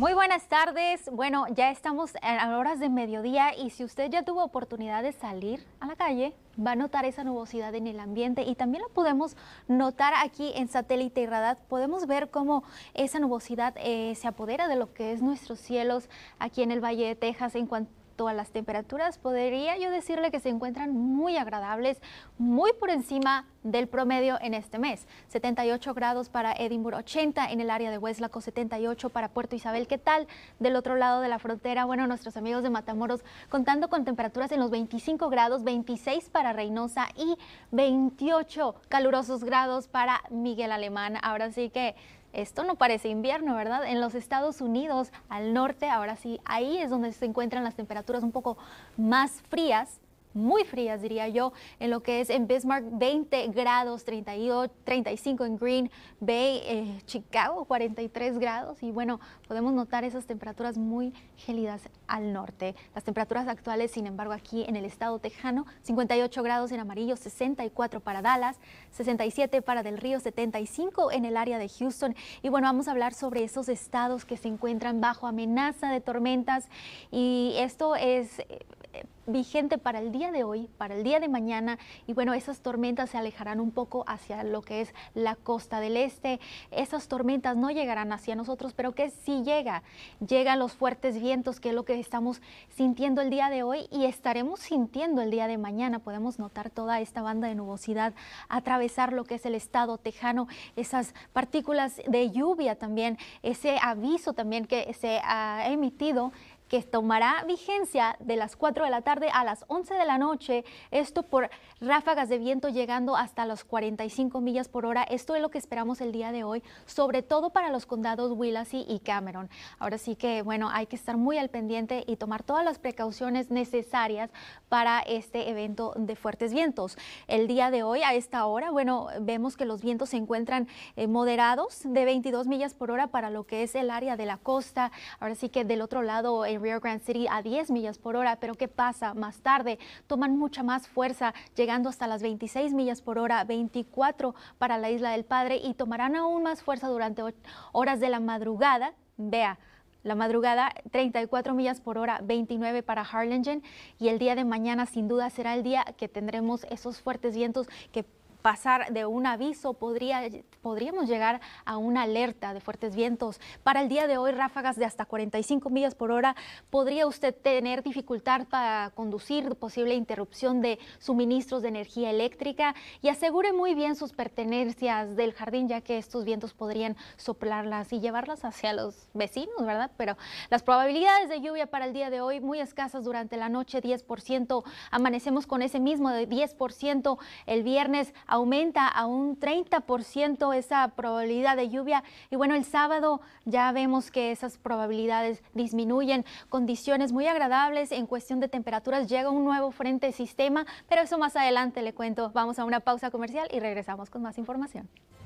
Muy buenas tardes. Bueno, ya estamos a horas de mediodía y si usted ya tuvo oportunidad de salir a la calle, va a notar esa nubosidad en el ambiente y también lo podemos notar aquí en satélite y radar. Podemos ver cómo esa nubosidad eh, se apodera de lo que es nuestros cielos aquí en el Valle de Texas en cuanto a las temperaturas, podría yo decirle que se encuentran muy agradables, muy por encima del promedio en este mes. 78 grados para Edimburgo, 80 en el área de Hueslaco, 78 para Puerto Isabel. ¿Qué tal del otro lado de la frontera? Bueno, nuestros amigos de Matamoros contando con temperaturas en los 25 grados, 26 para Reynosa y 28 calurosos grados para Miguel Alemán. Ahora sí que esto no parece invierno, ¿verdad? En los Estados Unidos, al norte, ahora sí, ahí es donde se encuentran las temperaturas un poco más frías, muy frías, diría yo, en lo que es en Bismarck 20 grados, 32, 35 en Green Bay, eh, Chicago 43 grados y bueno, podemos notar esas temperaturas muy gélidas al norte. Las temperaturas actuales, sin embargo, aquí en el estado tejano, 58 grados en amarillo, 64 para Dallas, 67 para Del Río, 75 en el área de Houston y bueno, vamos a hablar sobre esos estados que se encuentran bajo amenaza de tormentas y esto es... Eh, vigente para el día de hoy, para el día de mañana. Y bueno, esas tormentas se alejarán un poco hacia lo que es la costa del este. Esas tormentas no llegarán hacia nosotros, pero que sí llega. Llegan los fuertes vientos, que es lo que estamos sintiendo el día de hoy y estaremos sintiendo el día de mañana. Podemos notar toda esta banda de nubosidad atravesar lo que es el estado tejano, esas partículas de lluvia también, ese aviso también que se ha emitido que tomará vigencia de las 4 de la tarde a las 11 de la noche, esto por ráfagas de viento llegando hasta los 45 millas por hora. Esto es lo que esperamos el día de hoy, sobre todo para los condados Willacy y Cameron. Ahora sí que, bueno, hay que estar muy al pendiente y tomar todas las precauciones necesarias para este evento de fuertes vientos. El día de hoy, a esta hora, bueno, vemos que los vientos se encuentran eh, moderados de 22 millas por hora para lo que es el área de la costa. Ahora sí que del otro lado, en Rio Grande City a 10 millas por hora, pero ¿qué pasa? Más tarde toman mucha más fuerza, llegando hasta las 26 millas por hora, 24 para la Isla del Padre y tomarán aún más fuerza durante horas de la madrugada. Vea, la madrugada 34 millas por hora, 29 para Harlingen y el día de mañana sin duda será el día que tendremos esos fuertes vientos que pasar de un aviso, podría, podríamos llegar a una alerta de fuertes vientos. Para el día de hoy, ráfagas de hasta 45 millas por hora, podría usted tener dificultad para conducir, posible interrupción de suministros de energía eléctrica y asegure muy bien sus pertenencias del jardín, ya que estos vientos podrían soplarlas y llevarlas hacia los vecinos, ¿verdad? Pero las probabilidades de lluvia para el día de hoy muy escasas durante la noche, 10%. Amanecemos con ese mismo de 10%. El viernes aumenta a un 30% esa probabilidad de lluvia. Y bueno, el sábado ya vemos que esas probabilidades disminuyen. Condiciones muy agradables en cuestión de temperaturas. Llega un nuevo frente sistema, pero eso más adelante le cuento. Vamos a una pausa comercial y regresamos con más información.